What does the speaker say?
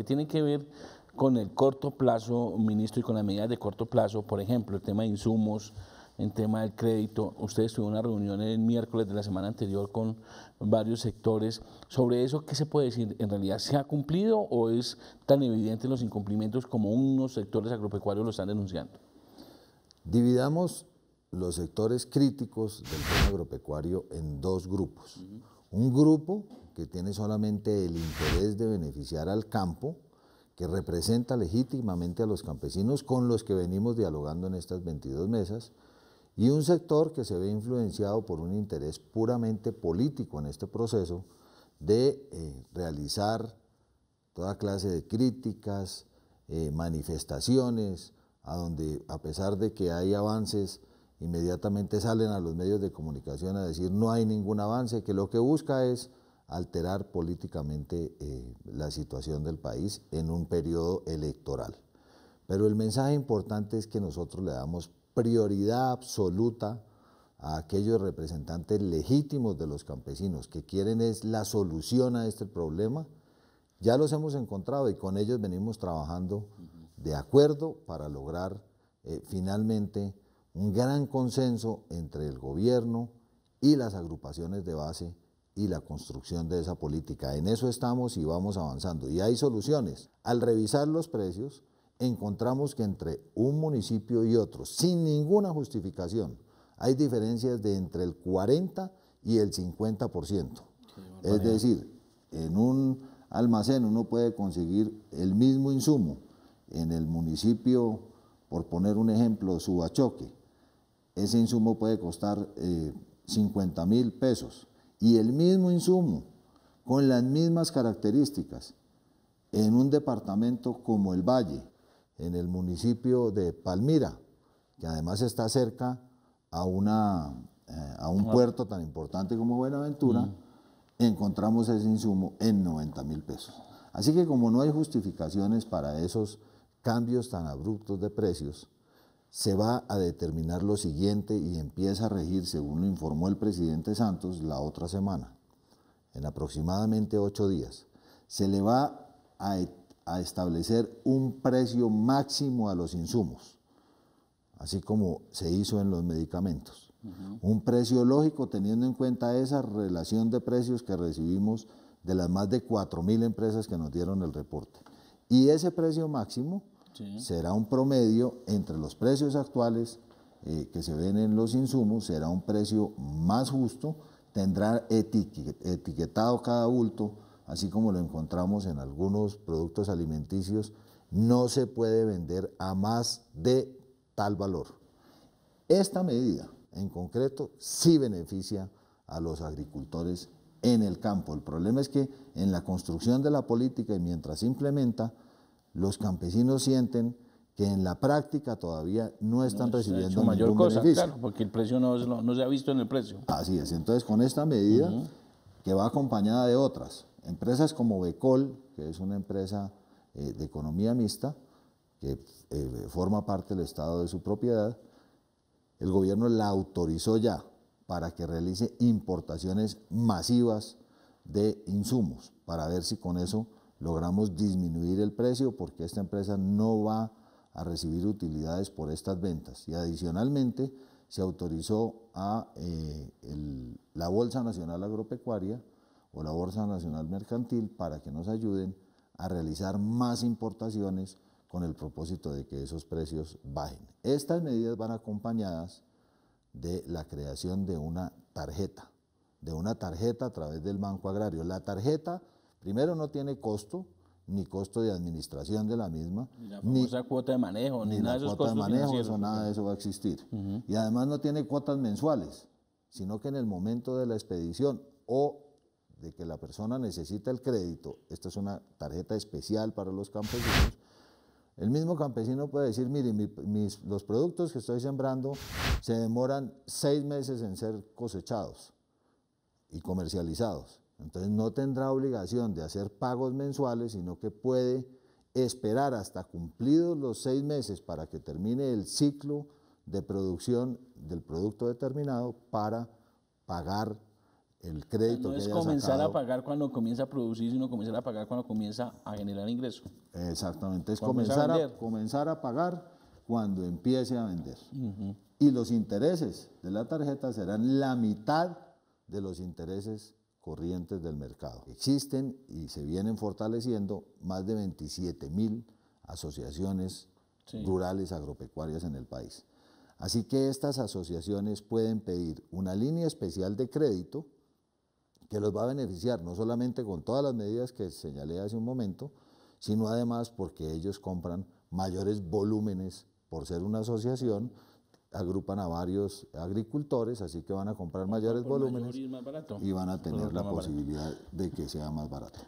que tiene que ver con el corto plazo, ministro, y con las medidas de corto plazo, por ejemplo, el tema de insumos, el tema del crédito. Ustedes tuvieron una reunión el miércoles de la semana anterior con varios sectores. Sobre eso, ¿qué se puede decir? ¿En realidad se ha cumplido o es tan evidente los incumplimientos como unos sectores agropecuarios lo están denunciando? Dividamos los sectores críticos del tema agropecuario en dos grupos. Un grupo que tiene solamente el interés de beneficiar al campo, que representa legítimamente a los campesinos con los que venimos dialogando en estas 22 mesas, y un sector que se ve influenciado por un interés puramente político en este proceso de eh, realizar toda clase de críticas, eh, manifestaciones, a donde a pesar de que hay avances, inmediatamente salen a los medios de comunicación a decir no hay ningún avance, que lo que busca es alterar políticamente eh, la situación del país en un periodo electoral. Pero el mensaje importante es que nosotros le damos prioridad absoluta a aquellos representantes legítimos de los campesinos que quieren es la solución a este problema. Ya los hemos encontrado y con ellos venimos trabajando de acuerdo para lograr eh, finalmente un gran consenso entre el gobierno y las agrupaciones de base y la construcción de esa política. En eso estamos y vamos avanzando. Y hay soluciones. Al revisar los precios, encontramos que entre un municipio y otro, sin ninguna justificación, hay diferencias de entre el 40 y el 50%. es decir, en un almacén uno puede conseguir el mismo insumo en el municipio, por poner un ejemplo, Subachoque. Ese insumo puede costar 50 eh, mil pesos y el mismo insumo, con las mismas características, en un departamento como el Valle, en el municipio de Palmira, que además está cerca a, una, eh, a un puerto tan importante como Buenaventura, encontramos ese insumo en 90 mil pesos. Así que como no hay justificaciones para esos cambios tan abruptos de precios, se va a determinar lo siguiente y empieza a regir, según lo informó el presidente Santos la otra semana, en aproximadamente ocho días. Se le va a, e, establecer un precio máximo a los insumos, así como se hizo en los medicamentos. Un precio lógico teniendo en cuenta esa relación de precios que recibimos de las más de 4.000 empresas que nos dieron el reporte. Y ese precio máximo será un promedio entre los precios actuales eh, que se ven en los insumos, será un precio más justo, tendrá etiquetado cada bulto, así como lo encontramos en algunos productos alimenticios, no se puede vender a más de tal valor. Esta medida en concreto sí beneficia a los agricultores en el campo. El problema es que en la construcción de la política y mientras se implementa, los campesinos sienten que en la práctica todavía no están no recibiendo mayor cosa, Claro, porque el precio no, se ha visto en el precio. Así es, entonces con esta medida que va acompañada de otras, empresas como Becol, que es una empresa eh, de economía mixta, que eh, forma parte del Estado de su propiedad, el gobierno la autorizó ya para que realice importaciones masivas de insumos, para ver si con eso logramos disminuir el precio porque esta empresa no va a recibir utilidades por estas ventas. Y adicionalmente se autorizó a eh, la Bolsa Nacional Agropecuaria o la Bolsa Nacional Mercantil para que nos ayuden a realizar más importaciones con el propósito de que esos precios bajen. Estas medidas van acompañadas de la creación de una tarjeta, de una tarjeta a través del Banco Agrario. La tarjeta Primero no tiene costo, ni costo de administración de la misma, ni cuota de manejo, ni, nada de eso, nada de eso va a existir. Y además no tiene cuotas mensuales, sino que en el momento de la expedición o de que la persona necesita el crédito, esta es una tarjeta especial para los campesinos, el mismo campesino puede decir, mire, los productos que estoy sembrando se demoran seis meses en ser cosechados y comercializados entonces no tendrá obligación de hacer pagos mensuales, sino que puede esperar hasta cumplidos los seis meses para que termine el ciclo de producción del producto determinado para pagar el crédito. no es comenzar a pagar cuando comienza a producir, sino comenzar a pagar cuando comienza a generar ingreso. Exactamente, es comenzar a, comenzar a pagar cuando empiece a vender. Y los intereses de la tarjeta serán la mitad de los intereses corrientes del mercado. Existen y se vienen fortaleciendo más de 27 mil asociaciones rurales agropecuarias en el país. Así que estas asociaciones pueden pedir una línea especial de crédito que los va a beneficiar no solamente con todas las medidas que señalé hace un momento, sino además porque ellos compran mayores volúmenes por ser una asociación agrupan a varios agricultores, así que van a comprar mayores volúmenes y, van a tener la posibilidad de que sea más barato.